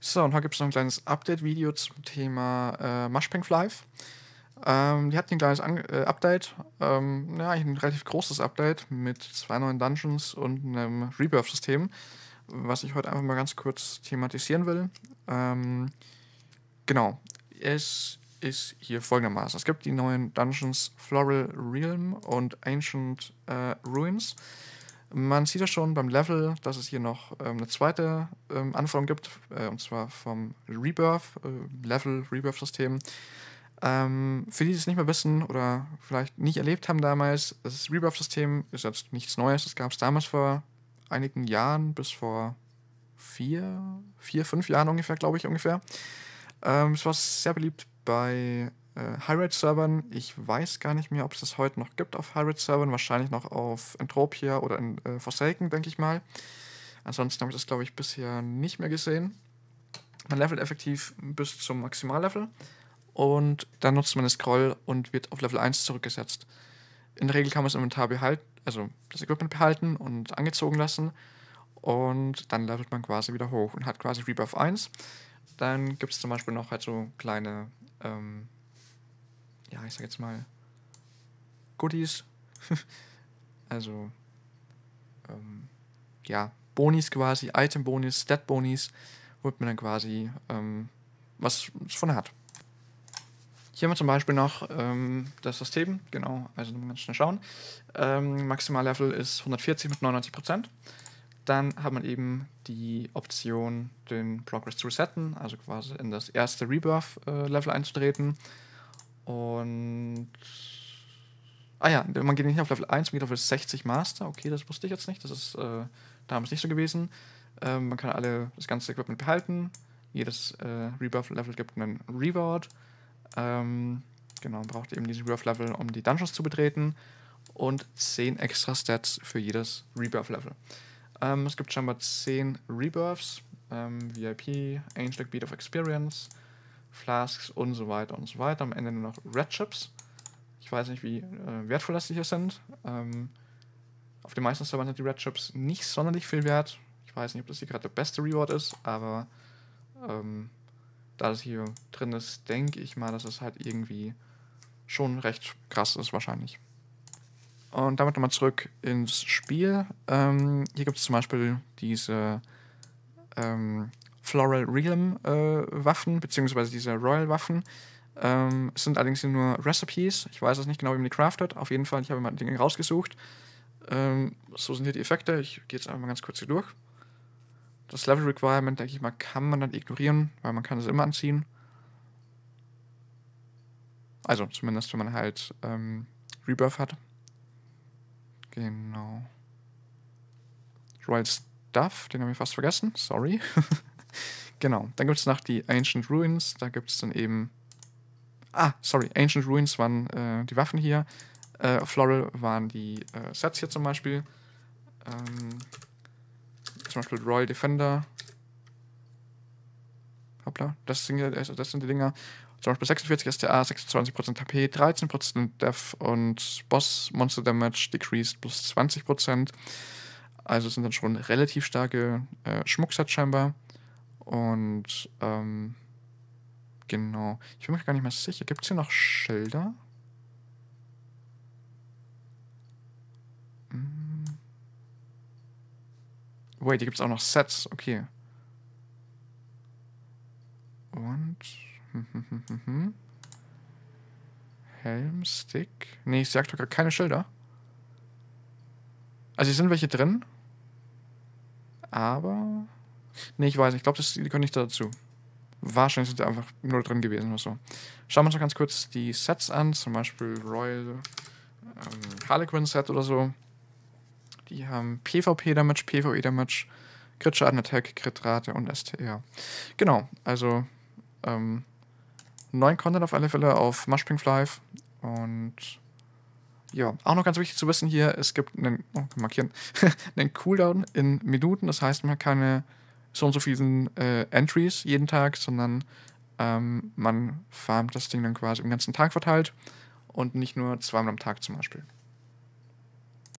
So, und heute gibt es noch ein kleines Update-Video zum Thema äh, Mushpank Live. Ähm, die hatten ein kleines An äh, Update, ähm, ja, ein relativ großes Update mit zwei neuen Dungeons und einem Rebirth-System, was ich heute einfach mal ganz kurz thematisieren will. Ähm, genau, es ist hier folgendermaßen. Es gibt die neuen Dungeons Floral Realm und Ancient äh, Ruins. Man sieht ja schon beim Level, dass es hier noch ähm, eine zweite ähm, Anforderung gibt, äh, und zwar vom Rebirth, äh, Level-Rebirth-System. Ähm, für die, die es nicht mehr wissen oder vielleicht nicht erlebt haben damals, das Rebirth-System ist jetzt nichts Neues. Das gab es damals vor einigen Jahren, bis vor vier, vier, fünf Jahren ungefähr, glaube ich, ungefähr. Ähm, es war sehr beliebt bei äh, High-Rate-Servern. Ich weiß gar nicht mehr, ob es das heute noch gibt auf High-Rate-Servern. Wahrscheinlich noch auf Entropia oder in äh, Forsaken, denke ich mal. Ansonsten habe ich das, glaube ich, bisher nicht mehr gesehen. Man levelt effektiv bis zum Maximallevel und dann nutzt man eine Scroll und wird auf Level 1 zurückgesetzt. In der Regel kann man das Inventar behalten, also das Equipment behalten und angezogen lassen und dann levelt man quasi wieder hoch und hat quasi Rebuff 1. Dann gibt es zum Beispiel noch halt so kleine ähm, ja, ich sag jetzt mal, Goodies. also, ähm, ja, Bonis quasi, Item-Bonis, Stat-Bonis, womit man dann quasi ähm, was von hat. Hier haben wir zum Beispiel noch ähm, das System, genau, also man kann schnell schauen. Ähm, Maximallevel ist 140 mit 99 Prozent. Dann hat man eben die Option, den Progress zu resetten, also quasi in das erste Rebirth-Level äh, einzutreten. Und. Ah ja, man geht nicht auf Level 1, man geht auf Level 60 Master. Okay, das wusste ich jetzt nicht. Das ist äh, damals nicht so gewesen. Ähm, man kann alle das ganze Equipment behalten. Jedes äh, Rebuff-Level gibt einen Reward. Ähm, genau, man braucht eben diesen rebirth level um die Dungeons zu betreten. Und 10 extra Stats für jedes rebirth level Ähm, es gibt scheinbar 10 Rebirths. Ähm, VIP, Angel Beat of Experience, Flasks und so weiter und so weiter. Am Ende nur noch Red Chips. Ich weiß nicht, wie äh, wertvoll das hier sind. Ähm, auf den meisten Servern sind die Red Chips nicht sonderlich viel wert. Ich weiß nicht, ob das hier gerade der beste Reward ist, aber ähm, da das hier drin ist, denke ich mal, dass es halt irgendwie schon recht krass ist wahrscheinlich. Und damit nochmal zurück ins Spiel. Ähm, hier gibt es zum Beispiel diese ähm, Floral Realm äh, Waffen, beziehungsweise diese Royal Waffen. Ähm, es sind allerdings nur Recipes. Ich weiß es nicht genau, wie man die craftet. Auf jeden Fall, ich habe mal Dinge rausgesucht. Ähm, so sind hier die Effekte. Ich gehe jetzt einfach mal ganz kurz hier durch. Das Level Requirement, denke ich mal, kann man dann ignorieren, weil man kann es immer anziehen. Also zumindest, wenn man halt ähm, Rebirth hat. Genau. Royal Stuff, den habe ich fast vergessen. Sorry. Genau, dann gibt es noch die Ancient Ruins, da gibt es dann eben... Ah, sorry, Ancient Ruins waren äh, die Waffen hier, äh, Floral waren die äh, Sets hier zum Beispiel. Ähm, zum Beispiel Royal Defender. Hoppla, das sind, also das sind die Dinger. Zum Beispiel 46 STA, 26% HP, 13% Def und Boss Monster Damage decreased plus 20%. Also sind dann schon relativ starke äh, Schmucksets scheinbar. Und ähm, genau. Ich bin mir gar nicht mehr sicher. Gibt es hier noch Schilder? Hm. Wait, hier gibt es auch noch Sets. Okay. Und. Hm, hm, hm, Helm, Stick. Nee, ich sag doch gerade keine Schilder. Also hier sind welche drin. Aber. Nee, ich weiß nicht. Ich glaube, die können nicht dazu. Wahrscheinlich sind sie einfach nur drin gewesen oder so. Schauen wir uns noch ganz kurz die Sets an. Zum Beispiel Royal ähm, Harlequin Set oder so. Die haben PvP-Damage, PvE-Damage, Crit-Schaden, Attack, Crit-Rate und STR. Genau, also ähm, neuen Content auf alle Fälle auf Mushpink Live. Und ja, auch noch ganz wichtig zu wissen hier, es gibt einen, oh, markieren, einen Cooldown in Minuten, das heißt, man kann keine so und so vielen äh, Entries jeden Tag, sondern ähm, man farmt das Ding dann quasi im ganzen Tag verteilt und nicht nur zweimal am Tag zum Beispiel.